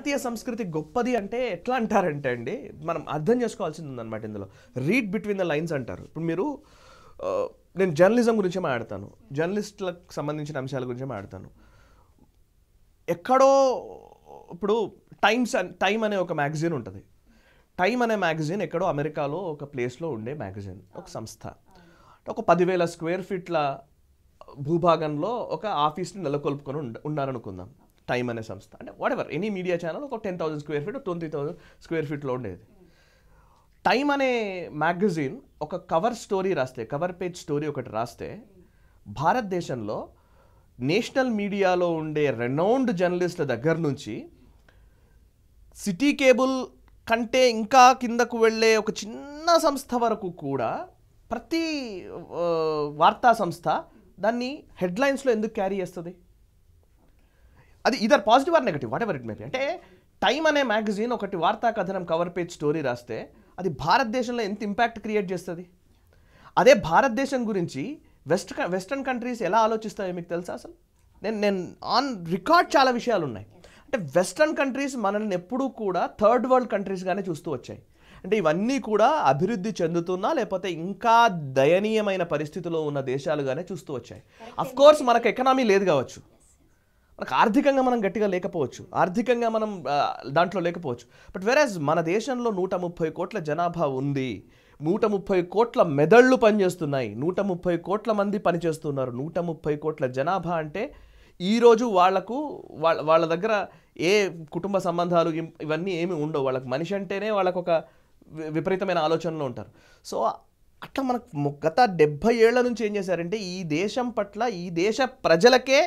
భారతీయ సంస్కృతి గొప్పది అంటే ఎట్లా అంటారంటే అండి మనం అర్థం చేసుకోవాల్సింది ఉందన్నమాట ఇందులో రీడ్ బిట్వీన్ ద లైన్స్ అంటారు ఇప్పుడు మీరు నేను జర్నలిజం గురించే మాట్లాడతాను జర్నలిస్టులకు సంబంధించిన అంశాల గురించే మాట్లాడతాను ఎక్కడో ఇప్పుడు టైమ్స్ టైమ్ అనే ఒక మ్యాగజైన్ ఉంటుంది టైమ్ అనే మ్యాగజైన్ ఎక్కడో అమెరికాలో ఒక ప్లేస్లో ఉండే మ్యాగజైన్ ఒక సంస్థ ఒక పదివేల స్క్వేర్ ఫీట్ల భూభాగంలో ఒక ఆఫీస్ని నెలకొల్పుకొని ఉండ ఉన్నారనుకుందాం టైమ్ అనే సంస్థ అంటే వాటెవర్ ఎనీ మీడియా ఛానల్ ఒక ten thousand square feet twenty thousand square ఫీట్లో ఉండేది టైమ్ అనే మ్యాగజైన్ ఒక కవర్ స్టోరీ రాస్తే కవర్ పేజ్ స్టోరీ ఒకటి రాస్తే భారతదేశంలో నేషనల్ మీడియాలో ఉండే రెనౌండ్ జర్నలిస్టుల దగ్గర నుంచి సిటీ కేబుల్ కంటే ఇంకా కిందకు వెళ్ళే ఒక చిన్న సంస్థ వరకు కూడా ప్రతి వార్తా సంస్థ దాన్ని హెడ్లైన్స్లో ఎందుకు క్యారీ చేస్తుంది అది either positive or negative whatever it may be అంటే టైమ్ అనే మ్యాగజైన్ ఒకటి వార్తా కథనం కవర్ పేజ్ స్టోరీ రాస్తే అది భారతదేశంలో ఎంత ఇంపాక్ట్ క్రియేట్ చేస్తుంది అదే భారతదేశం గురించి వెస్ట్ వెస్ట్రన్ కంట్రీస్ ఎలా ఆలోచిస్తాయో మీకు తెలుసా అసలు నేను నేను ఆన్ రికార్డ్ చాలా విషయాలు ఉన్నాయి అంటే వెస్ట్రన్ కంట్రీస్ మనల్ని ఎప్పుడూ కూడా థర్డ్ వరల్డ్ కంట్రీస్గానే చూస్తూ వచ్చాయి అంటే ఇవన్నీ కూడా అభివృద్ధి చెందుతున్నా లేకపోతే ఇంకా దయనీయమైన పరిస్థితిలో ఉన్న దేశాలుగానే చూస్తూ వచ్చాయి అఫ్కోర్స్ మనకు ఎకనామీ లేదు కావచ్చు మనకు ఆర్థికంగా మనం గట్టిగా లేకపోవచ్చు ఆర్థికంగా మనం దాంట్లో లేకపోవచ్చు బట్ వెరాజ్ మన దేశంలో నూట ముప్పై కోట్ల జనాభా ఉంది నూట ముప్పై కోట్ల మెదళ్ళు పనిచేస్తున్నాయి నూట ముప్పై కోట్ల మంది పనిచేస్తున్నారు నూట ముప్పై కోట్ల జనాభా అంటే ఈరోజు వాళ్లకు వాళ్ళ వాళ్ళ దగ్గర ఏ కుటుంబ సంబంధాలు ఇవన్నీ ఏమి ఉండవు వాళ్ళకి మనిషి అంటేనే వాళ్ళకు ఒక విపరీతమైన ఆలోచనలో ఉంటారు సో అట్లా మనకు గత డెబ్భై ఏళ్ల నుంచి ఏం చేశారంటే ఈ దేశం పట్ల ఈ దేశ ప్రజలకే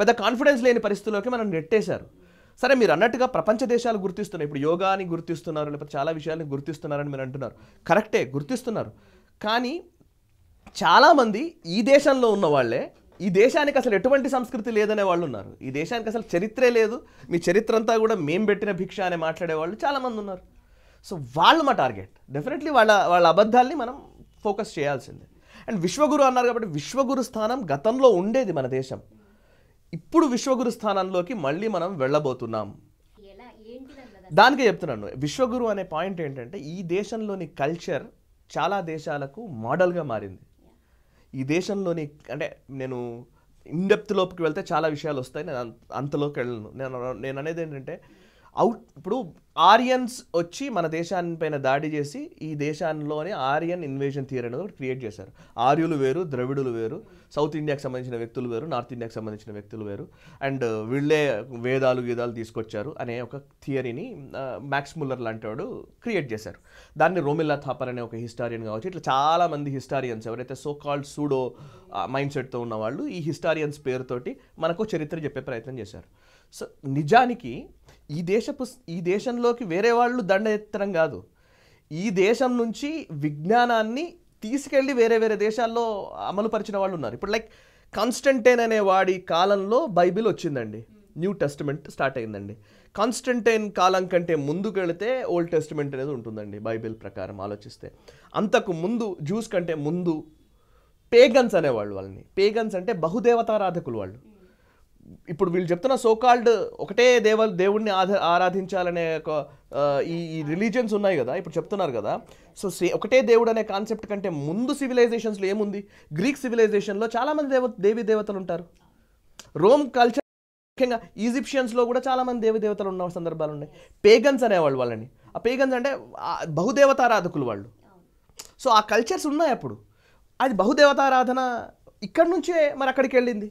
పెద్ద కాన్ఫిడెన్స్ లేని పరిస్థితుల్లోకి మనం నెట్టేశారు సరే మీరు అన్నట్టుగా ప్రపంచ దేశాలు గుర్తిస్తున్నారు ఇప్పుడు యోగాని గుర్తిస్తున్నారు లేకపోతే చాలా విషయాలను గుర్తిస్తున్నారని మీరు అంటున్నారు కరెక్టే గుర్తిస్తున్నారు కానీ చాలామంది ఈ దేశంలో ఉన్న వాళ్ళే ఈ దేశానికి అసలు ఎటువంటి సంస్కృతి లేదనే వాళ్ళు ఉన్నారు ఈ దేశానికి అసలు చరిత్రే లేదు మీ చరిత్ర అంతా కూడా మేము పెట్టిన భిక్ష అనే మాట్లాడే వాళ్ళు చాలామంది ఉన్నారు సో వాళ్ళు మా టార్గెట్ డెఫినెట్లీ వాళ్ళ వాళ్ళ అబద్ధాల్ని మనం ఫోకస్ చేయాల్సిందే అండ్ విశ్వగురు అన్నారు కాబట్టి విశ్వగురు స్థానం గతంలో ఉండేది మన దేశం ఇప్పుడు విశ్వగురు స్థానంలోకి మళ్ళీ మనం వెళ్ళబోతున్నాం దానికే చెప్తున్నాను విశ్వగురు అనే పాయింట్ ఏంటంటే ఈ దేశంలోని కల్చర్ చాలా దేశాలకు మోడల్గా మారింది ఈ దేశంలోని అంటే నేను డెప్త్ లోపుకి వెళ్తే చాలా విషయాలు వస్తాయి నేను అంతలోకి వెళ్ళను నేను నేను అనేది ఏంటంటే అవుట్ ఇప్పుడు ఆర్యన్స్ వచ్చి మన దేశాన్ని పైన దాడి చేసి ఈ దేశాల్లోనే ఆర్యన్ ఇన్వేషన్ థియరీ అనేది ఒకటి క్రియేట్ చేశారు ఆర్యులు వేరు ద్రవిడులు వేరు సౌత్ ఇండియాకి సంబంధించిన వ్యక్తులు వేరు నార్త్ ఇండియాకి సంబంధించిన వ్యక్తులు వేరు అండ్ వీళ్ళే వేదాలు గీదాలు తీసుకొచ్చారు అనే ఒక థియరీని మ్యాక్స్ ముల్లర్ లాంటి వాడు క్రియేట్ చేశారు దాన్ని రోమిల్లా థాపర్ అనే ఒక హిస్టారియన్ కావచ్చు ఇట్లా చాలామంది హిస్టారియన్స్ ఎవరైతే సో కాల్డ్ సూడో మైండ్ సెట్తో ఉన్నవాళ్ళు ఈ హిస్టారియన్స్ పేరుతోటి మనకు చరిత్ర చెప్పే ప్రయత్నం చేశారు సో నిజానికి ఈ దేశపు ఈ దేశంలోకి వేరే వాళ్ళు దండ ఎత్తడం కాదు ఈ దేశం నుంచి విజ్ఞానాన్ని తీసుకెళ్ళి వేరే వేరే దేశాల్లో అమలుపరిచిన వాళ్ళు ఉన్నారు ఇప్పుడు లైక్ కాన్స్టంటైన్ అనే వాడి కాలంలో బైబిల్ వచ్చిందండి న్యూ టెస్టిమెంట్ స్టార్ట్ అయిందండి కాన్స్టంటైన్ కాలం కంటే ముందుకు వెళితే ఓల్డ్ టెస్టిమెంట్ అనేది ఉంటుందండి బైబిల్ ప్రకారం ఆలోచిస్తే అంతకు ముందు జ్యూస్ కంటే ముందు పేగన్స్ అనేవాళ్ళు వాళ్ళని పేగన్స్ అంటే బహుదేవతారాధకులు వాళ్ళు ఇప్పుడు వీళ్ళు చెప్తున్న సోకాల్డ్ ఒకటే దేవ దేవుడిని ఆధ ఆరాధించాలనే ఒక ఈ ఈ రిలీజియన్స్ ఉన్నాయి కదా ఇప్పుడు చెప్తున్నారు కదా సో సే ఒకటే దేవుడు అనే కాన్సెప్ట్ కంటే ముందు సివిలైజేషన్స్లో ఏముంది గ్రీక్ సివిలైజేషన్లో చాలామంది దేవ దేవి దేవతలు ఉంటారు రోమ్ కల్చర్ ముఖ్యంగా ఈజిప్షియన్స్లో కూడా చాలామంది దేవి దేవతలు ఉన్న సందర్భాలు ఉన్నాయి పేగన్స్ అనేవాళ్ళు వాళ్ళని ఆ పేగన్స్ అంటే బహుదేవతారాధకులు వాళ్ళు సో ఆ కల్చర్స్ ఉన్నాయి అప్పుడు అది బహుదేవతారాధన ఇక్కడి నుంచే మరి అక్కడికి వెళ్ళింది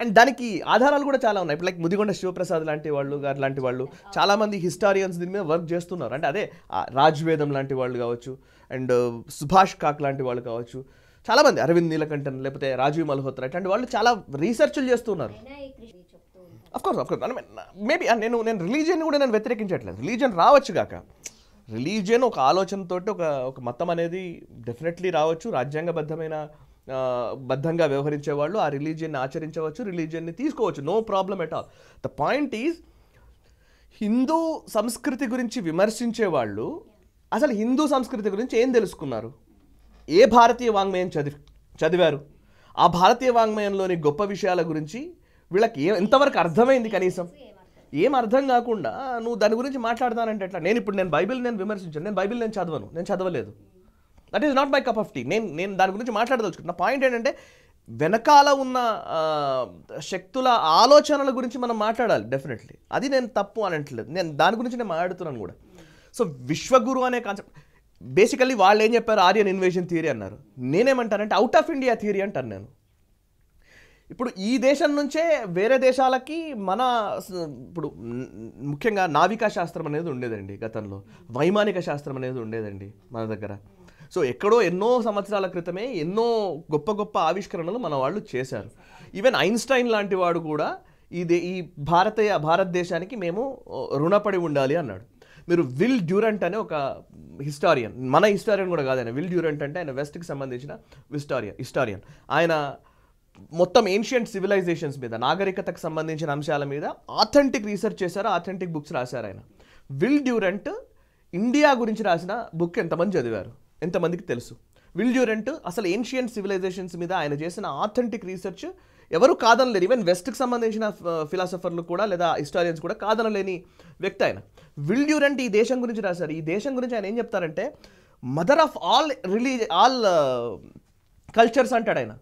అండ్ దానికి ఆధారాలు కూడా చాలా ఉన్నాయి ఇప్పుడు లైక్ ముదిగొండ శివప్రసాద్ లాంటి వాళ్ళు గారు లాంటి వాళ్ళు చాలామంది హిస్టారియన్స్ దీని మీద వర్క్ చేస్తున్నారు అంటే అదే రాజ్వేదం లాంటి వాళ్ళు కావచ్చు అండ్ uh, సుభాష్ కాక్ లాంటి వాళ్ళు కావచ్చు చాలామంది అరవింద్ నీలకంఠన్ లేకపోతే రాజీవ్ మల్హోత్రా ఇట్లాంటి వాళ్ళు చాలా రీసెర్చ్లు చేస్తున్నారు అఫ్కోర్స్ అఫ్కోర్స్ మేబీ నేను నేను రిలీజియన్ కూడా నేను వ్యతిరేకించట్లేదు రిలీజియన్ రావచ్చు కాక రిలీజియన్ ఒక ఆలోచనతోటి ఒక ఒక మతం అనేది డెఫినెట్లీ రావచ్చు రాజ్యాంగబద్ధమైన బద్ధంగా వ్యవహరించే వాళ్ళు ఆ రిలీజియన్ని ఆచరించవచ్చు రిలీజియన్ని తీసుకోవచ్చు no problem at all the point is Hindu సంస్కృతి గురించి విమర్శించే వాళ్ళు అసలు హిందూ సంస్కృతి గురించి ఏం తెలుసుకున్నారు ఏ భారతీయ వాంగ్మయం చదివి చదివారు ఆ భారతీయ వాంగ్మయంలోని గొప్ప విషయాల గురించి వీళ్ళకి ఏ ఎంతవరకు అర్థమైంది కనీసం ఏం అర్థం కాకుండా నువ్వు దాని గురించి మాట్లాడతానంటే ఎట్లా నేను ఇప్పుడు నేను బైబిల్ నేను విమర్శించాను నేను బైబిల్ నేను చదవను నేను చదవలేదు that is not my cup of tea నేను నేను దాని గురించి మాట్లాడదలుచుకుంటున్నా పాయింట్ ఏంటంటే వెనకాల ఉన్న శక్తుల ఆలోచనల గురించి మనం మాట్లాడాలి డెఫినెట్లీ అది నేను తప్పు అని అంటలేదు నేను దాని గురించి నేను మాట్లాడుతున్నాను కూడా సో విశ్వగురు అనే కాన్సెప్ట్ బేసికల్లీ వాళ్ళు ఏం చెప్పారు ఆర్యన్ ఇన్వేషన్ థియరీ అన్నారు నేనేమంటానంటే అవుట్ ఆఫ్ ఇండియా థియరీ అంటాను నేను ఇప్పుడు ఈ దేశం నుంచే వేరే దేశాలకి మన ఇప్పుడు ముఖ్యంగా నావికా శాస్త్రం అనేది ఉండేదండి గతంలో వైమానిక శాస్త్రం అనేది ఉండేదండి మన దగ్గర సో ఎక్కడో ఎన్నో సంవత్సరాల క్రితమే ఎన్నో గొప్ప గొప్ప ఆవిష్కరణలు మన వాళ్ళు చేశారు ఈవెన్ ఐన్స్టైన్ లాంటి వాడు కూడా ఇది ఈ భారతీయ భారతదేశానికి మేము రుణపడి ఉండాలి అన్నాడు మీరు విల్ డ్యూరెంట్ అనే ఒక హిస్టారియన్ మన హిస్టారియన్ కూడా కాదు ఆయన విల్ డ్యూరెంట్ అంటే ఆయన వెస్ట్కి సంబంధించిన హిస్టారియన్ హిస్టారియన్ ఆయన మొత్తం ఏన్షియంట్ సివిలైజేషన్స్ మీద నాగరికతకు సంబంధించిన అంశాల మీద ఆథెంటిక్ రీసెర్చ్ చేశారు ఆథెంటిక్ బుక్స్ రాశారు ఆయన విల్ డ్యూరెంట్ ఇండియా గురించి రాసిన బుక్ ఎంతమంది చదివారు ఎంతమందికి తెలుసు విల్డ్యూరెంట్ అసలు ఏన్షియన్ సివిలైజేషన్స్ మీద ఆయన చేసిన ఆథెంటిక్ రీసెర్చ్ ఎవరు కాదనలేరు ఈవెన్ వెస్ట్కి సంబంధించిన ఫిలాసఫర్లు కూడా లేదా హిస్టారియన్స్ కూడా కాదనలేని వ్యక్తి ఆయన విల్డ్యూరెంట్ ఈ దేశం గురించి రాశారు ఈ దేశం గురించి ఆయన ఏం చెప్తారంటే mother of all religion all cultures అంటాడు ఆయన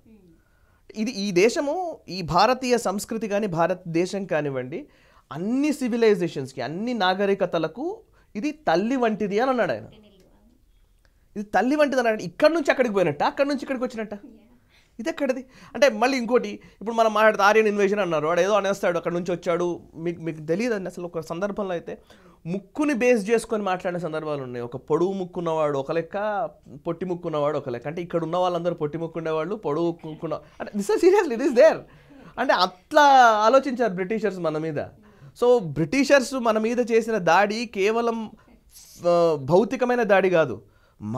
ఇది ఈ దేశము ఈ భారతీయ సంస్కృతి కానీ భారతదేశం కానివ్వండి అన్ని సివిలైజేషన్స్కి అన్ని నాగరికతలకు ఇది తల్లి వంటిది అని అన్నాడు ఆయన ఇది తల్లి వంటిది అన్నట్టు ఇక్కడ నుంచి అక్కడికి పోయినట్ట అక్కడ నుంచి ఇక్కడికి వచ్చినట్ట ఇది ఎక్కడిది అంటే మళ్ళీ ఇంకోటి ఇప్పుడు మనం మాట్లాడితే ఆర్యన్ ఇన్వేషన్ అన్నారు వాడు ఏదో అనేస్తాడు అక్కడ నుంచి వచ్చాడు మీకు మీకు తెలియదండి అసలు ఒక సందర్భంలో అయితే ముక్కుని బేస్ చేసుకొని మాట్లాడే సందర్భాలు ఉన్నాయి ఒక పొడువు ముక్కున్నవాడు ఒక లెక్క పొట్టి ముక్కున్నవాడు ఒక లెక్క అంటే ఇక్కడ ఉన్న వాళ్ళందరూ పొట్టి ముక్కుండేవాళ్ళు పొడువు ముక్కున్న అంటే this seriously it is there అంటే అట్లా ఆలోచించారు బ్రిటిషర్స్ మన మీద సో బ్రిటిషర్స్ మన మీద చేసిన దాడి కేవలం భౌతికమైన దాడి కాదు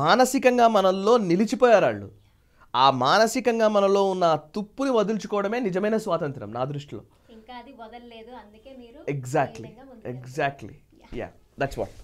మానసికంగా మనల్లో నిలిచిపోయారు వాళ్ళు ఆ మానసికంగా మనలో ఉన్న తుప్పుని వదులుచుకోవడమే నిజమైన స్వాతంత్రం నా దృష్టిలో ఇంకా అది వదలలేదు అందుకే మీరు exactly exactly yeah that's what